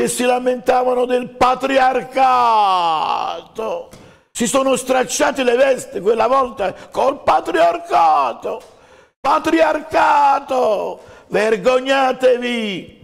che si lamentavano del patriarcato. Si sono stracciate le vesti quella volta col patriarcato. Patriarcato, vergognatevi.